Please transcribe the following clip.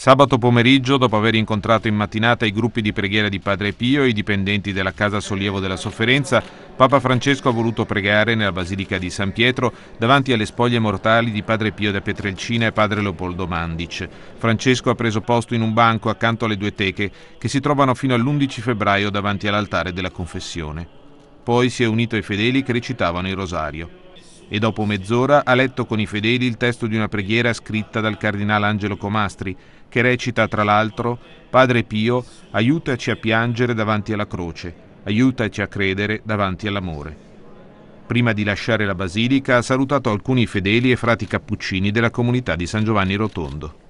Sabato pomeriggio, dopo aver incontrato in mattinata i gruppi di preghiera di Padre Pio e i dipendenti della Casa Sollievo della Sofferenza, Papa Francesco ha voluto pregare nella Basilica di San Pietro davanti alle spoglie mortali di Padre Pio da Petrelcina e Padre Leopoldo Mandic. Francesco ha preso posto in un banco accanto alle due teche che si trovano fino all'11 febbraio davanti all'altare della confessione. Poi si è unito ai fedeli che recitavano il rosario e dopo mezz'ora ha letto con i fedeli il testo di una preghiera scritta dal cardinale Angelo Comastri, che recita tra l'altro Padre Pio, aiutaci a piangere davanti alla croce, aiutaci a credere davanti all'amore. Prima di lasciare la basilica ha salutato alcuni fedeli e frati cappuccini della comunità di San Giovanni Rotondo.